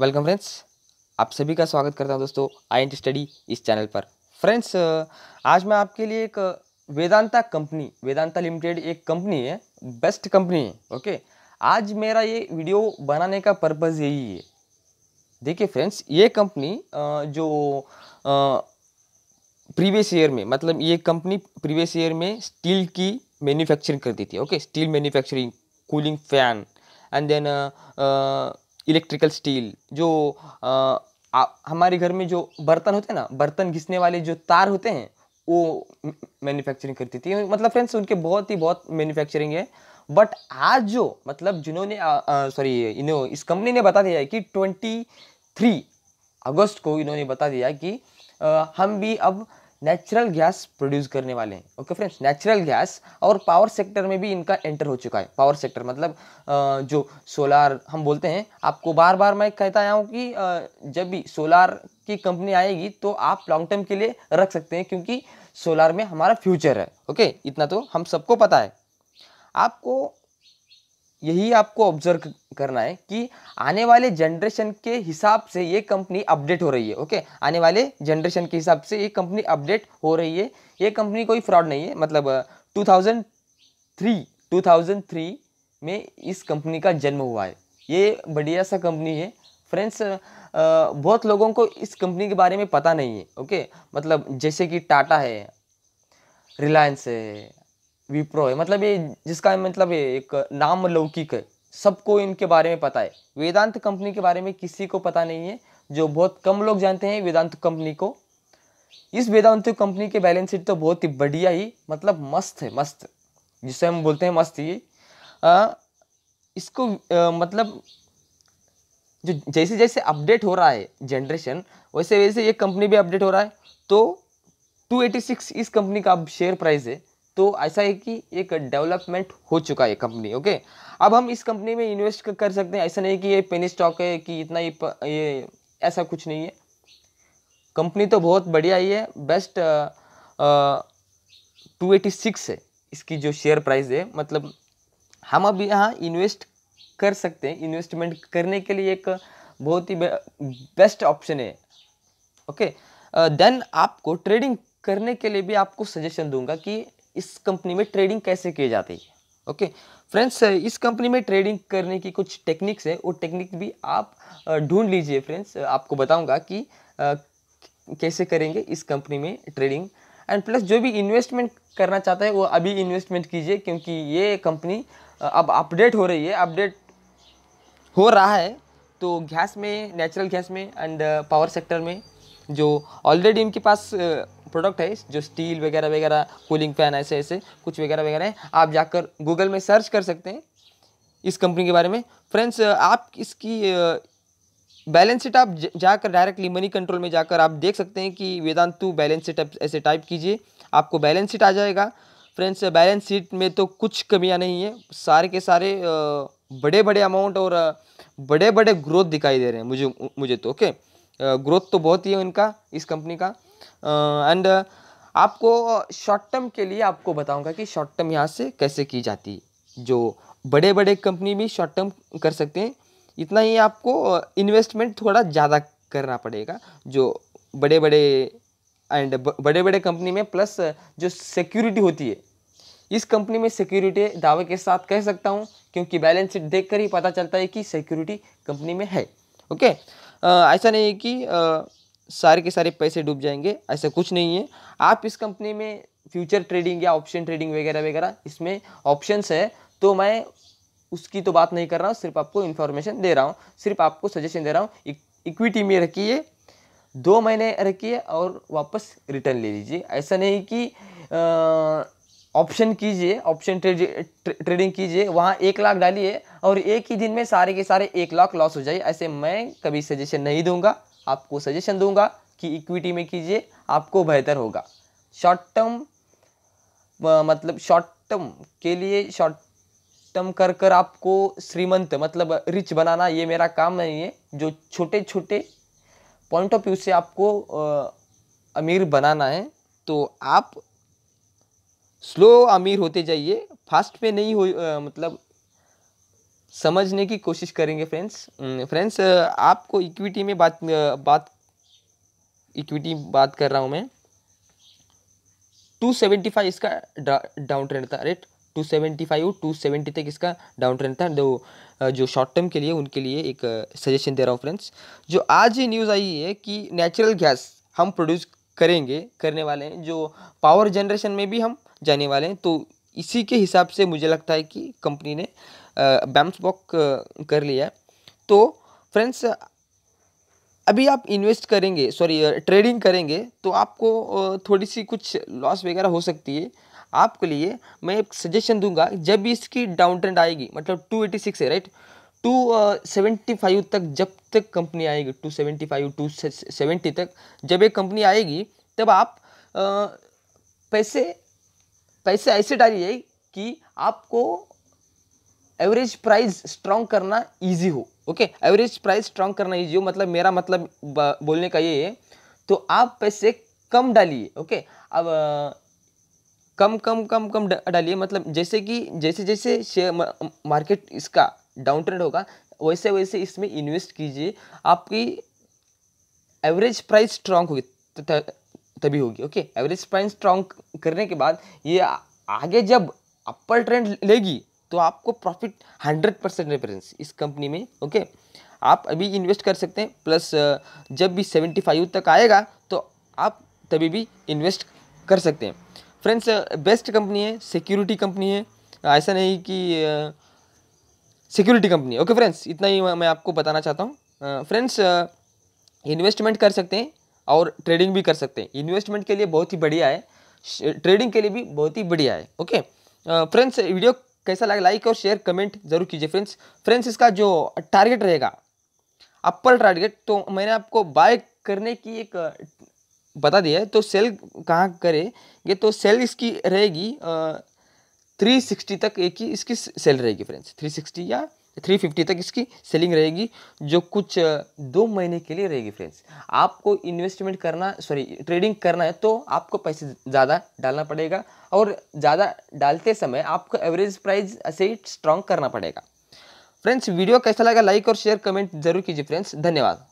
welcome friends आप सभी का स्वागत करता हूं दोस्तों आई एन स्टडी इस चैनल पर फ्रेंड्स आज मैं आपके लिए एक वेदांता कंपनी वेदांता लिमिटेड एक कंपनी है बेस्ट कंपनी है ओके आज मेरा ये वीडियो बनाने का पर्पज़ यही है देखिए फ्रेंड्स ये कंपनी जो प्रीवियस ईयर में मतलब ये कंपनी प्रीवियस ईयर में स्टील की मैन्युफैक्चरिंग करती थी okay steel manufacturing cooling fan and then electrical steel जो आ, आ, हमारे घर में जो बर्तन होते हैं ना बर्तन घिसने वाले जो तार होते हैं वो मैन्युफैक्चरिंग करती थी मतलब फ्रेंड्स उनके बहुत ही बहुत मैन्युफैक्चरिंग है बट आज जो मतलब जिन्होंने सॉरी इन्हों इस कंपनी ने बता दिया है कि ट्वेंटी थ्री अगस्त को इन्होंने बता दिया कि आ, हम भी अब नेचुरल गैस प्रोड्यूस करने वाले हैं ओके फ्रेंड्स नेचुरल गैस और पावर सेक्टर में भी इनका एंटर हो चुका है पावर सेक्टर मतलब जो सोलार हम बोलते हैं आपको बार बार मैं कहता आया हूँ कि जब भी सोलार की कंपनी आएगी तो आप लॉन्ग टर्म के लिए रख सकते हैं क्योंकि सोलार में हमारा फ्यूचर है ओके इतना तो हम सबको पता है आपको यही आपको ऑब्जर्व करना है कि आने वाले जनरेशन के हिसाब से ये कंपनी अपडेट हो रही है ओके आने वाले जनरेशन के हिसाब से ये कंपनी अपडेट हो रही है ये कंपनी कोई फ्रॉड नहीं है मतलब 2003 2003 में इस कंपनी का जन्म हुआ है ये बढ़िया सा कंपनी है फ्रेंड्स बहुत लोगों को इस कंपनी के बारे में पता नहीं है ओके मतलब जैसे कि टाटा है रिलायंस है विप्रो है मतलब ये जिसका मतलब ये एक नाम लौकिक है सबको इनके बारे में पता है वेदांत कंपनी के बारे में किसी को पता नहीं है जो बहुत कम लोग जानते हैं वेदांत कंपनी को इस वेदांत कंपनी के बैलेंस शीट तो बहुत ही बढ़िया ही मतलब मस्त है मस्त जिसे हम बोलते हैं मस्त ही आ, इसको आ, मतलब जो जैसे जैसे अपडेट हो रहा है जनरेशन वैसे वैसे ये कंपनी भी अपडेट हो रहा है तो 286 इस कंपनी का अब शेयर प्राइस है तो ऐसा है कि एक डेवलपमेंट हो चुका है कंपनी ओके अब हम इस कंपनी में इन्वेस्ट कर सकते हैं ऐसा नहीं कि ये पेनी स्टॉक है कि इतना ही ये ऐसा कुछ नहीं है कंपनी तो बहुत बढ़िया ही है बेस्ट टू एटी सिक्स है इसकी जो शेयर प्राइस है मतलब हम अब यहाँ इन्वेस्ट कर सकते हैं इन्वेस्टमेंट करने के लिए एक बहुत ही बेस्ट ऑप्शन है ओके देन आपको ट्रेडिंग करने के लिए भी आपको सजेशन दूंगा कि इस कंपनी में ट्रेडिंग कैसे की जाती है ओके फ्रेंड्स इस कंपनी में ट्रेडिंग करने की कुछ टेक्निक्स है वो टेक्निक भी आप ढूंढ लीजिए फ्रेंड्स आपको बताऊंगा कि कैसे करेंगे इस कंपनी में ट्रेडिंग एंड प्लस जो भी इन्वेस्टमेंट करना चाहता है वो अभी इन्वेस्टमेंट कीजिए क्योंकि ये कंपनी अब अपडेट हो रही है अपडेट हो रहा है तो गैस में नेचुरल गैस में एंड पावर सेक्टर में जो ऑलरेडी इनके पास प्रोडक्ट है जो स्टील वगैरह वगैरह कूलिंग फैन ऐसे ऐसे कुछ वगैरह वगैरह है आप जाकर गूगल में सर्च कर सकते हैं इस कंपनी के बारे में फ्रेंड्स आप इसकी बैलेंस शीट आप जाकर डायरेक्टली मनी कंट्रोल में जाकर आप देख सकते हैं कि वेदांतु बैलेंस शीट ऐसे टाइप कीजिए आपको बैलेंस शीट आ जाएगा फ्रेंड्स बैलेंस शीट में तो कुछ कमियां नहीं है सारे के सारे बड़े बड़े अमाउंट और बड़े बड़े ग्रोथ दिखाई दे रहे हैं मुझे मुझे तो ओके ग्रोथ तो बहुत ही है इनका इस कंपनी का एंड आपको शॉर्ट टर्म के लिए आपको बताऊंगा कि शॉर्ट टर्म यहाँ से कैसे की जाती है जो बड़े बड़े कंपनी भी शॉर्ट टर्म कर सकते हैं इतना ही आपको इन्वेस्टमेंट थोड़ा ज़्यादा करना पड़ेगा जो बड़े बड़े एंड बड़े बड़े कंपनी में प्लस जो सिक्योरिटी होती है इस कंपनी में सिक्योरिटी दावे के साथ कह सकता हूँ क्योंकि बैलेंस शीट देख कर ही पता चलता है कि सिक्योरिटी कंपनी में है ओके ऐसा नहीं है कि आ, सारे के सारे पैसे डूब जाएंगे ऐसा कुछ नहीं है आप इस कंपनी में फ्यूचर ट्रेडिंग या ऑप्शन ट्रेडिंग वगैरह वगैरह इसमें ऑप्शंस है तो मैं उसकी तो बात नहीं कर रहा हूँ सिर्फ आपको इन्फॉर्मेशन दे रहा हूँ सिर्फ आपको सजेशन दे रहा हूँ इक्विटी में रखिए दो महीने रखिए और वापस रिटर्न ले लीजिए ऐसा नहीं कि ऑप्शन कीजिए ऑप्शन ट्रेड ट्रेडिंग कीजिए वहाँ एक लाख डालिए और एक ही दिन में सारे के सारे एक लाख लॉस हो जाए ऐसे मैं कभी सजेशन नहीं दूंगा आपको सजेशन दूंगा कि इक्विटी में कीजिए आपको बेहतर होगा शॉर्ट टर्म मतलब शॉर्ट टर्म के लिए शॉर्ट टर्म कर कर आपको श्रीमंत मतलब रिच बनाना ये मेरा काम नहीं है जो छोटे छोटे पॉइंट ऑफ व्यू से आपको आ, अमीर बनाना है तो आप स्लो अमीर होते जाइए फास्ट में नहीं हो आ, मतलब समझने की कोशिश करेंगे फ्रेंड्स फ्रेंड्स आपको इक्विटी में बात बात इक्विटी बात कर रहा हूँ मैं टू सेवेंटी फाइव इसका डाउन ट्रेंड था rate two seventy five two seventy तक इसका डाउन ट्रेंड था जो जो शॉर्ट टर्म के लिए उनके लिए एक सजेशन दे रहा हूँ फ्रेंड्स जो आज ये न्यूज़ आई है कि नेचुरल गैस हम प्रोड्यूस करेंगे करने वाले हैं जो पावर जनरेशन में भी हम जाने वाले हैं तो इसी के हिसाब से मुझे लगता है कि कंपनी ने बैम्स बॉक कर लिया है तो फ्रेंड्स अभी आप इन्वेस्ट करेंगे सॉरी ट्रेडिंग करेंगे तो आपको थोड़ी सी कुछ लॉस वगैरह हो सकती है आपके लिए मैं एक सजेशन दूंगा जब इसकी डाउन ट्रेंड आएगी मतलब 286 है राइट टू सेवेंटी फाइव तक जब तक कंपनी आएगी two seventy five two seventy तक जब एक कंपनी आएगी तब आप पैसे पैसे तो ऐसे डालिए कि आपको एवरेज प्राइस स्ट्रांग करना इजी हो ओके एवरेज प्राइस स्ट्रांग करना इजी हो मतलब मेरा मतलब बोलने का ये है तो आप पैसे कम डालिए ओके अब कम कम कम कम डालिए मतलब जैसे कि जैसे जैसे शेयर मार्केट इसका डाउन ट्रेंड होगा वैसे वैसे इसमें इन्वेस्ट कीजिए आपकी एवरेज प्राइस स्ट्रांग होगी तो, तो तभी होगी ओके एवरेज स्पाइन स्ट्रांग करने के बाद ये आगे जब अपर ट्रेंड लेगी तो आपको प्रॉफिट हंड्रेड परसेंट रेफरेंस इस कंपनी में ओके आप अभी इन्वेस्ट कर सकते हैं प्लस जब भी सेवेंटी फाइव तक आएगा तो आप तभी भी इन्वेस्ट कर सकते हैं फ्रेंड्स बेस्ट कंपनी है सिक्योरिटी कंपनी है ऐसा नहीं कि सिक्योरिटी कंपनी ओके फ्रेंड्स इतना ही मैं आपको बताना चाहता हूँ फ्रेंड्स इन्वेस्टमेंट कर सकते हैं और ट्रेडिंग भी कर सकते हैं इन्वेस्टमेंट के लिए बहुत ही बढ़िया है ट्रेडिंग के लिए भी बहुत ही बढ़िया है ओके फ्रेंड्स वीडियो कैसा लगा लाइक और शेयर कमेंट जरूर कीजिए फ्रेंड्स फ्रेंड्स इसका जो टारगेट रहेगा अपर टारगेट तो मैंने आपको बाय करने की एक बता दिया है तो सेल कहाँ करेंगे तो सेल इसकी रहेगी थ्री सिक्सटी तक एक ही इसकी सेल रहेगी फ्रेंड्स थ्री सिक्सटी या थ्री फिफ्टी तक इसकी सेलिंग रहेगी जो कुछ दो महीने के लिए रहेगी फ्रेंड्स आपको इन्वेस्टमेंट करना सॉरी ट्रेडिंग करना है तो आपको पैसे ज़्यादा डालना पड़ेगा और ज़्यादा डालते समय आपको एवरेज प्राइस से स्ट्रांग करना पड़ेगा फ्रेंड्स वीडियो कैसा लगा लाइक और शेयर कमेंट जरूर कीजिए फ्रेंड्स धन्यवाद